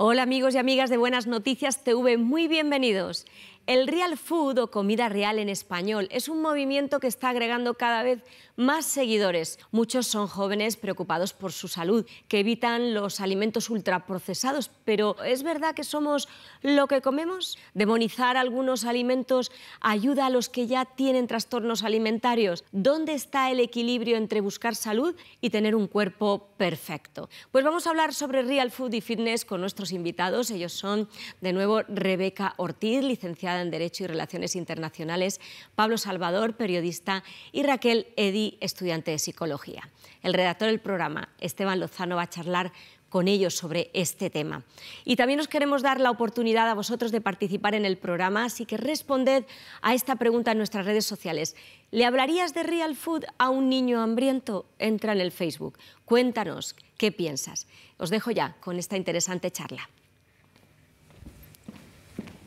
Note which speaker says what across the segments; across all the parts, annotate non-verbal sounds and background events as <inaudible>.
Speaker 1: Hola amigos y amigas de Buenas Noticias TV, muy bienvenidos. El real food o comida real en español es un movimiento que está agregando cada vez más seguidores. Muchos son jóvenes preocupados por su salud, que evitan los alimentos ultraprocesados, pero ¿es verdad que somos lo que comemos? ¿Demonizar algunos alimentos ayuda a los que ya tienen trastornos alimentarios? ¿Dónde está el equilibrio entre buscar salud y tener un cuerpo perfecto? Pues vamos a hablar sobre real food y fitness con nuestros invitados. Ellos son, de nuevo, Rebeca Ortiz, licenciada en Derecho y Relaciones Internacionales, Pablo Salvador, periodista, y Raquel Eddy, estudiante de Psicología. El redactor del programa, Esteban Lozano, va a charlar con ellos sobre este tema. Y también os queremos dar la oportunidad a vosotros de participar en el programa, así que responded a esta pregunta en nuestras redes sociales. ¿Le hablarías de real food a un niño hambriento? Entra en el Facebook. Cuéntanos qué piensas. Os dejo ya con esta interesante charla.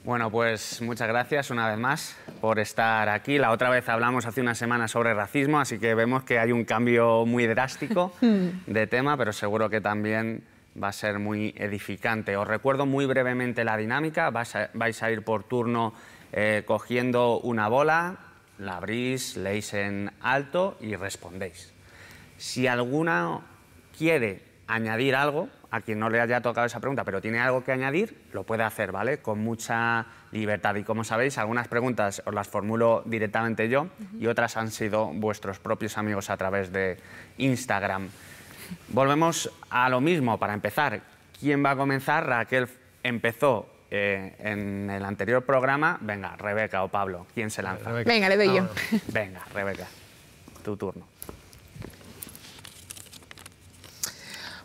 Speaker 2: Bueno, pues muchas gracias una vez más por estar aquí. La otra vez hablamos hace una semana sobre racismo, así que vemos que hay un cambio muy drástico <laughs> hmm. de tema, pero seguro que también va a ser muy edificante. Os recuerdo muy brevemente la dinámica. vais a ir por turno eh, cogiendo una bola, la abrís, leéis en alto y respondéis. Si alguna quiere añadir algo, a quien no le haya tocado esa pregunta, pero tiene algo que añadir, lo puede hacer, ¿vale? Con mucha libertad. Y como sabéis, algunas preguntas os las formulo directamente yo y otras han sido vuestros propios amigos a través de Instagram. Volvemos a lo mismo para empezar. ¿Quién va a comenzar? Raquel empezó eh, en el anterior programa. Venga, Rebeca o Pablo, ¿quién se lanza? Venga, le doy yo. Venga, Rebeca, tu turno.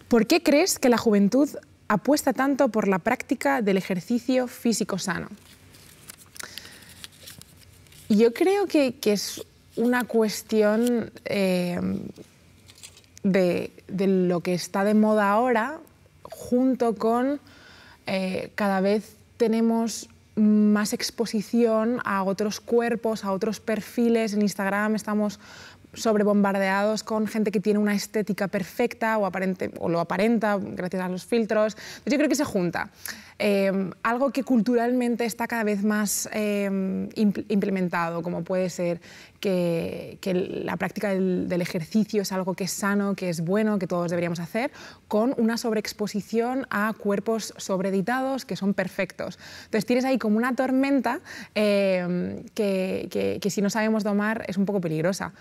Speaker 3: ¿Por qué crees que la juventud apuesta tanto por la práctica del ejercicio físico sano? Yo creo que, es una cuestión eh, de, lo que está de moda ahora, junto con eh, cada vez tenemos más exposición a otros cuerpos, a otros perfiles. En Instagram estamos sobrebombardeados con gente que tiene una estética perfecta o, aparente, o lo aparenta gracias a los filtros. Yo creo que se junta. Em, algo que culturalmente está cada vez más em, implementado, como puede ser que, la práctica del, ejercicio es algo que es sano, que es bueno, que todos deberíamos hacer, con una sobreexposición a cuerpos sobreeditados que son perfectos. Entonces tienes ahí como una tormenta em, que, si no sabemos domar es un poco peligrosa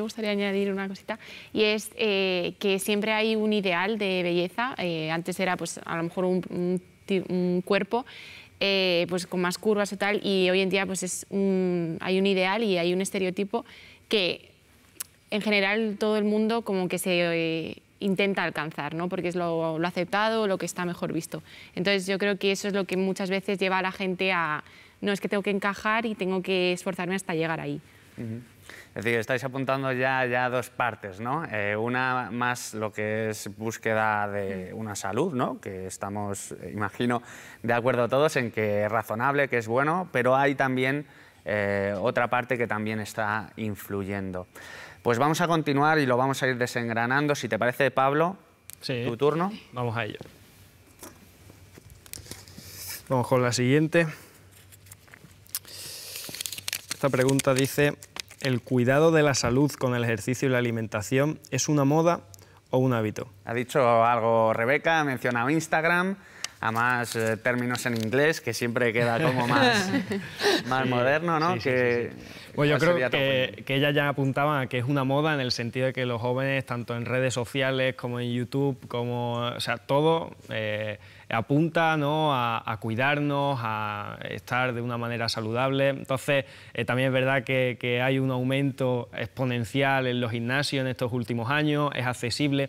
Speaker 4: me gustaría añadir una cosita y es eh, que siempre hay un ideal de belleza. Eh, antes era pues a lo mejor un, cuerpo eh, pues con más curvas o tal y hoy en día pues es hay un ideal y hay un estereotipo que en general todo el mundo como que se intenta alcanzar, ¿no? porque es lo, aceptado, lo que está mejor visto. Entonces yo creo que eso es lo que muchas veces lleva a la gente a, no, es que tengo que encajar y tengo que esforzarme hasta llegar ahí.
Speaker 2: Es decir, estáis apuntando ya, dos partes, ¿no? Eh, una más lo que es búsqueda de una salud, ¿no? Que estamos, eh, imagino, de acuerdo todos en que es razonable, que es bueno, pero hay también eh, otra parte que también está influyendo. Pues vamos a continuar y lo vamos a ir desengranando. Si te parece, Pablo, tu turno. Vamos a ello.
Speaker 5: Vamos con la siguiente. Esta pregunta dice, el cuidado de la salud con el ejercicio y la alimentación es una moda
Speaker 2: o un hábito. Ha dicho algo Rebeca, ha mencionado Instagram, además, eh, términos en inglés, que siempre queda como <laughs> más, moderno, ¿no? que, yo creo
Speaker 5: que, ella ya apuntaba que es una moda en el sentido de que los jóvenes, tanto en redes sociales como en YouTube, como, o sea, todo... Eh, apunta a, cuidarnos, a estar de una manera saludable. Entonces, eh, también es verdad que, hay un aumento exponencial en los gimnasios en estos últimos años, es accesible,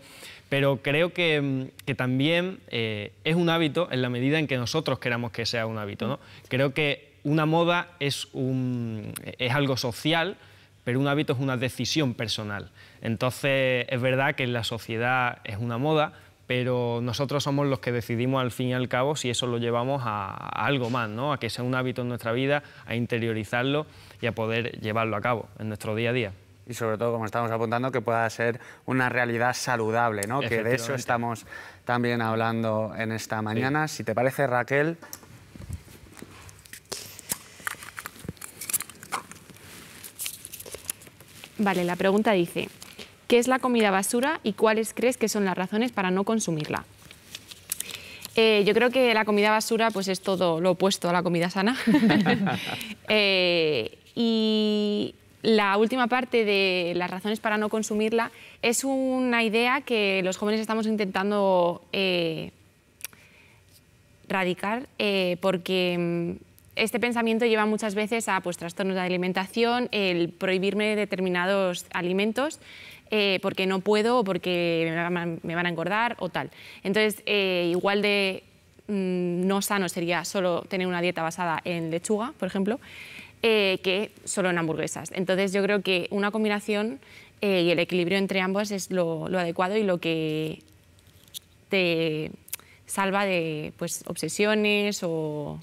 Speaker 5: pero creo que, también eh, es un hábito en la medida en que nosotros queramos que sea un hábito. Creo que una moda es, un, es algo social, pero un hábito es una decisión personal. Entonces, es verdad que en la sociedad es una moda, pero nosotros somos los que decidimos al fin y al cabo si eso lo llevamos a, algo más, ¿no? a que sea un hábito en nuestra vida, a interiorizarlo y a poder llevarlo
Speaker 2: a cabo en nuestro día a día. Y sobre todo, como estamos apuntando, que pueda ser una realidad saludable, ¿no? que de eso estamos también hablando en esta mañana. Si te parece, Raquel,
Speaker 4: Vale, la pregunta dice, ¿Qué es la comida basura y cuáles crees que son las razones para no consumirla? Eh, yo creo que la comida basura pues es todo lo opuesto a la comida sana. <laughs> <laughs> Eh, y la última parte de las razones para no consumirla es una idea que los jóvenes estamos intentando eh, radicar porque mm, este pensamiento lleva muchas veces a pues, trastornos de alimentación, el prohibirme determinados alimentos eh, porque no puedo o porque me van a engordar o tal. Entonces, eh, igual de mm, no sano sería solo tener una dieta basada en lechuga, por ejemplo, eh, que solo en hamburguesas. Entonces, yo creo que una combinación y el equilibrio entre ambos es lo, adecuado y lo que te salva de pues, obsesiones o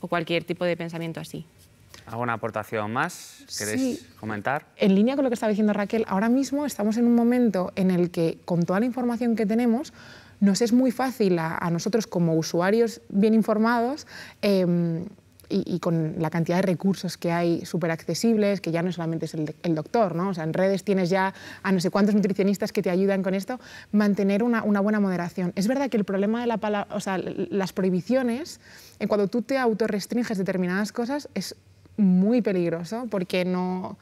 Speaker 4: cualquier tipo de pensamiento así.
Speaker 2: ¿Alguna aportación más queréis comentar?
Speaker 3: En línea con lo que estaba diciendo Raquel, ahora mismo estamos en un momento en el que, con toda la información que tenemos, nos es muy fácil a, nosotros como usuarios bien informados em, y, con la cantidad de recursos que hay súper accesibles, que ya no solamente es el, doctor, ¿no? sea, en redes tienes ya a no sé cuántos nutricionistas que te ayudan con esto, mantener una, buena moderación. Es verdad que el problema de la o sea, las prohibiciones, cuando tú te autorrestringes determinadas cosas, es muy peligroso porque no...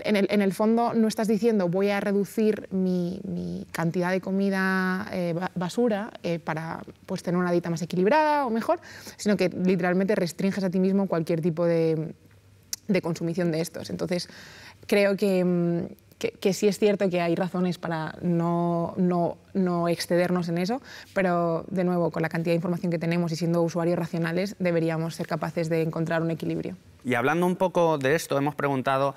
Speaker 3: En el, fondo no estás diciendo voy a reducir mi, cantidad de comida eh, basura eh, para pues, tener una dieta más equilibrada o mejor, sino que literalmente restringes a ti mismo cualquier tipo de, de consumición de estos. Entonces, creo que mm, que, sí es cierto que hay razones para no, no, excedernos en eso, pero de nuevo, con la cantidad de información que tenemos y siendo usuarios racionales, deberíamos ser capaces de encontrar un equilibrio.
Speaker 2: Y hablando un poco de esto, hemos preguntado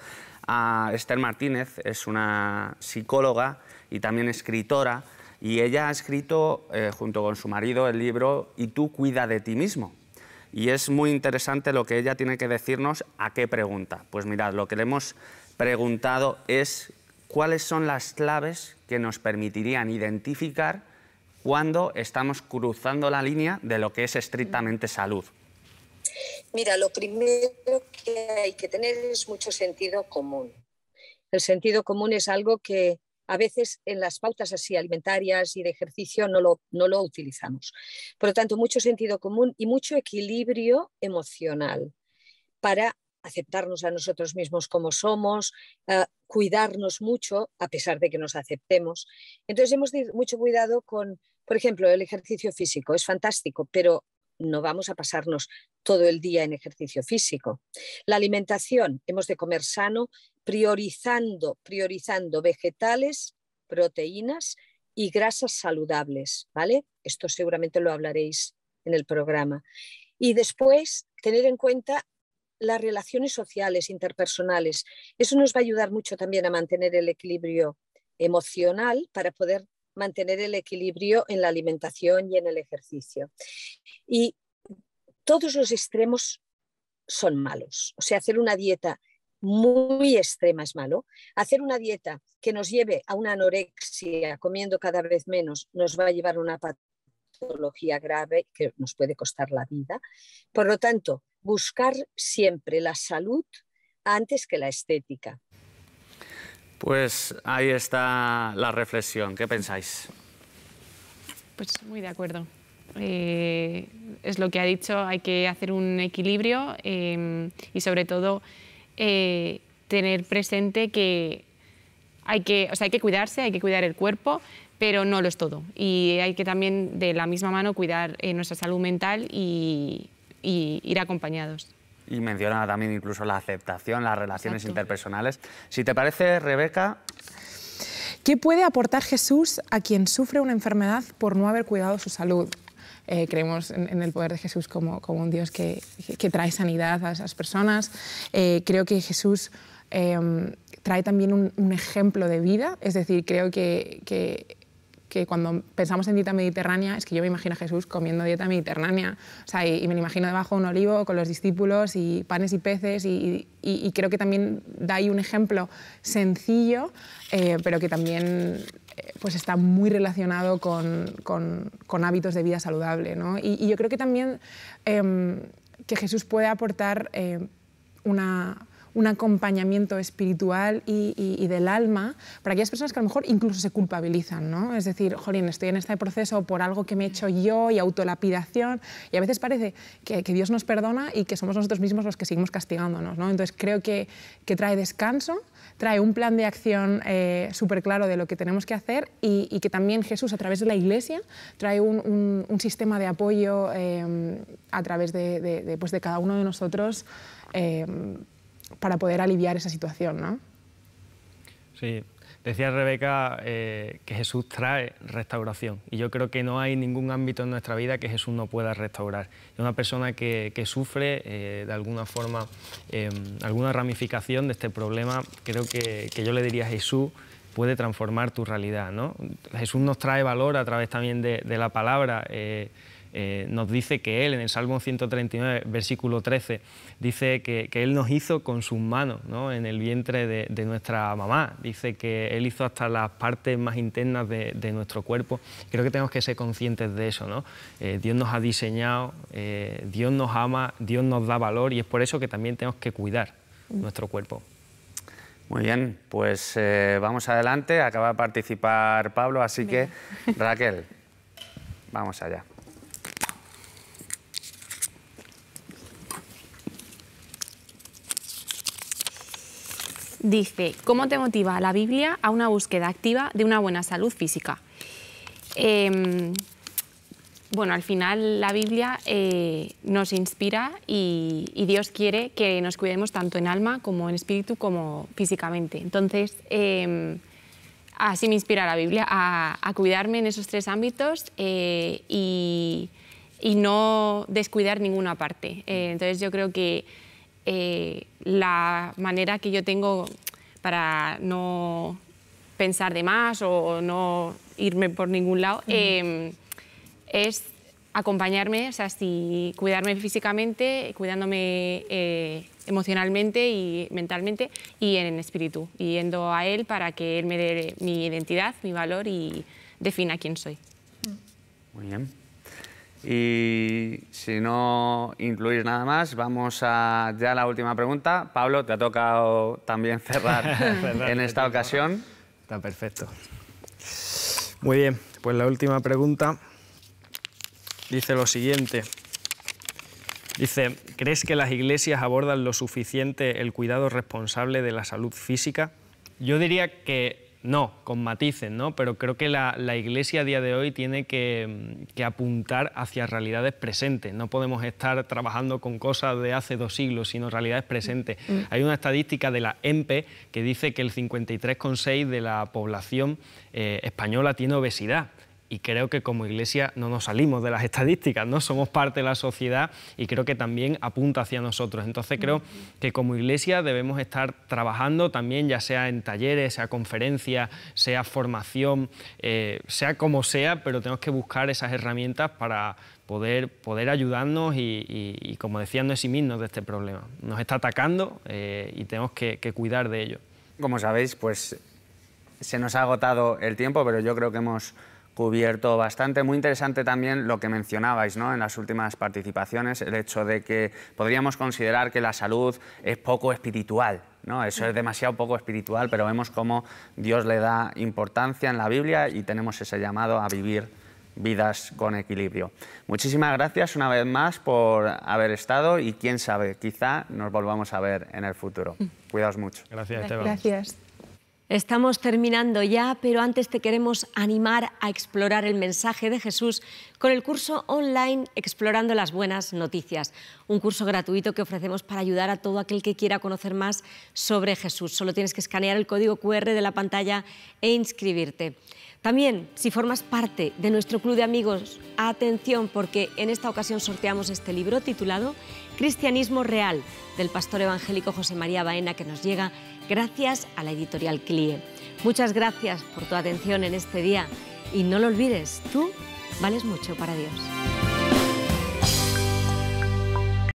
Speaker 2: a Esther Martínez, es una psicóloga y también escritora, y ella ha escrito, eh, junto con su marido, el libro Y tú cuida de ti mismo, y es muy interesante lo que ella tiene que decirnos a qué pregunta. Pues mirad, lo que le hemos preguntado es cuáles son las claves que nos permitirían identificar cuando estamos cruzando la línea de lo que es estrictamente
Speaker 6: salud. Mira, lo primero que hay que tener es mucho sentido común. El sentido común es algo que a veces en las pautas así alimentarias y de ejercicio no lo, no lo utilizamos. Por lo tanto, mucho sentido común y mucho equilibrio emocional para aceptarnos a nosotros mismos como somos, eh, cuidarnos mucho a pesar de que nos aceptemos. Entonces hemos de mucho cuidado con, por ejemplo, el ejercicio físico. Es fantástico, pero no vamos a pasarnos todo el día en ejercicio físico. La alimentación, hemos de comer sano, priorizando, priorizando vegetales, proteínas y grasas saludables, ¿vale? Esto seguramente lo hablaréis en el programa. Y después, tener en cuenta las relaciones sociales, interpersonales. Eso nos va a ayudar mucho también a mantener el equilibrio emocional para poder mantener el equilibrio en la alimentación y en el ejercicio. Y todos los extremos son malos. O sea, hacer una dieta muy extrema es malo. Hacer una dieta que nos lleve a una anorexia comiendo cada vez menos nos va a llevar a una patología grave que nos puede costar la vida. Por lo tanto, buscar siempre la salud antes que la estética.
Speaker 2: Pues ahí está la reflexión. ¿Qué pensáis?
Speaker 4: Pues muy de acuerdo. Eh, es lo que ha dicho, hay que hacer un equilibrio eh, y sobre todo eh, tener presente que hay que, hay que cuidarse, hay que cuidar el cuerpo, pero no lo es todo. Y hay que también de la misma mano cuidar nuestra salud mental y, y ir acompañados.
Speaker 2: Y menciona también incluso la aceptación, las relaciones interpersonales. Si te parece, Rebeca...
Speaker 3: ¿Qué puede aportar Jesús a quien sufre una enfermedad por no haber cuidado su salud? Eh, creemos en, el poder de Jesús como, como un Dios que, que, trae sanidad a esas personas. Eh, creo que Jesús eh, trae también un, ejemplo de vida, es decir, creo que, que que cuando pensamos en dieta mediterránea, es que yo me imagino a Jesús comiendo dieta mediterránea, o sea, y, me imagino debajo de un olivo con los discípulos y panes y peces, y, creo que también da ahí un ejemplo sencillo, eh, pero que también eh, pues está muy relacionado con, hábitos de vida saludable. ¿no? Y, yo creo que también em, que Jesús puede aportar eh, una un acompañamiento espiritual y, del alma para aquellas personas que a lo mejor incluso se culpabilizan, ¿no? Es decir, jolín, estoy en este proceso por algo que me he hecho yo y autolapidación, y a veces parece que, Dios nos perdona y que somos nosotros mismos los que seguimos castigándonos, ¿no? Entonces creo que, trae descanso, trae un plan de acción eh, súper claro de lo que tenemos que hacer y, que también Jesús a través de la Iglesia trae un, sistema de apoyo eh, a través de, de, pues de, cada uno de nosotros. Eh, para poder aliviar esa situación, ¿no?
Speaker 5: Sí, Decía Rebeca eh, que Jesús trae restauración y yo creo que no hay ningún ámbito en nuestra vida que Jesús no pueda restaurar. Una persona que, sufre eh, de alguna forma em, alguna ramificación de este problema, creo que, yo le diría a Jesús, puede transformar tu realidad. ¿no? Jesús nos trae valor a través también de, la palabra. Eh, eh, nos dice que Él, en el Salmo 139, versículo 13, dice que, Él nos hizo con sus manos, ¿no? en el vientre de, nuestra mamá. Dice que Él hizo hasta las partes más internas de, nuestro cuerpo. Creo que tenemos que ser conscientes de eso. ¿no? Eh, Dios nos ha diseñado, eh, Dios nos ama, Dios nos da valor y es por eso que también tenemos que cuidar nuestro cuerpo.
Speaker 2: Muy bien, pues vamos adelante. Acaba de participar Pablo, así que Raquel, vamos allá.
Speaker 4: dice, ¿cómo te motiva la Biblia a una búsqueda activa de una buena salud física? Em, bueno, al final la Biblia eh, nos inspira y, Dios quiere que nos cuidemos tanto en alma como en espíritu como físicamente. Entonces, em, así me inspira la Biblia, a, cuidarme en esos tres ámbitos eh, y, y, no descuidar ninguna parte. Eh, entonces yo creo que eh, la manera que yo tengo para no pensar de más o no irme por ningún lado, em, es acompañarme, o sea, cuidarme físicamente, cuidándome eh, emocionalmente y mentalmente y en espíritu, yendo a él para que él me dé mi identidad, mi valor y defina quién soy.
Speaker 2: Muy bien. Y si no incluís nada más, vamos a ya la última pregunta. Pablo, te ha tocado también <laughs> cerrar en esta ocasión.
Speaker 5: Está perfecto. Muy bien, pues la última pregunta dice lo siguiente. Dice, ¿crees que las iglesias abordan lo suficiente el cuidado responsable de la salud física? Yo diría que no, con matices, ¿no? Pero creo que la, Iglesia a día de hoy tiene mm, que, apuntar hacia realidades presentes. No podemos estar trabajando con cosas de hace dos siglos, sino realidades presentes. Mm. Hay una estadística de la EMPE que dice que el 53,6 de la población eh, española tiene obesidad y creo que como iglesia no nos salimos de las estadísticas, ¿no? Somos parte de la sociedad y creo que también apunta hacia nosotros. Entonces creo que como iglesia debemos estar trabajando también, ya sea en talleres, sea conferencia, sea formación, eh, sea como sea, pero tenemos que buscar esas herramientas para poder, poder ayudarnos y, como decía, no eximirnos de este problema. Nos está atacando eh, y tenemos que cuidar de
Speaker 2: ello. Como sabéis, pues se nos ha agotado el tiempo, pero yo creo que hemos cubierto bastante. Muy interesante también lo que mencionabais ¿no? en las últimas participaciones, el hecho de que podríamos considerar que la salud es poco espiritual. ¿no? Eso es demasiado poco espiritual, pero vemos cómo Dios le da importancia en la Biblia y tenemos ese llamado a vivir vidas con equilibrio. Muchísimas gracias una vez más por haber estado y quién sabe, quizá nos volvamos a ver en el futuro. Cuidaos mucho. Gracias, Gracias.
Speaker 1: Estamos terminando ya, pero antes te queremos animar a explorar el mensaje de Jesús con el curso online Explorando las Buenas Noticias, un curso gratuito que ofrecemos para ayudar a todo aquel que quiera conocer más sobre Jesús. Solo tienes que escanear el código QR de la pantalla e inscribirte. También, si formas parte de nuestro club de amigos, atención porque en esta ocasión sorteamos este libro titulado Cristianismo Real del pastor evangélico José María Baena que nos llega gracias a la editorial CLIE. Muchas gracias por tu atención en este día y no lo
Speaker 6: olvides, tú vales mucho para Dios.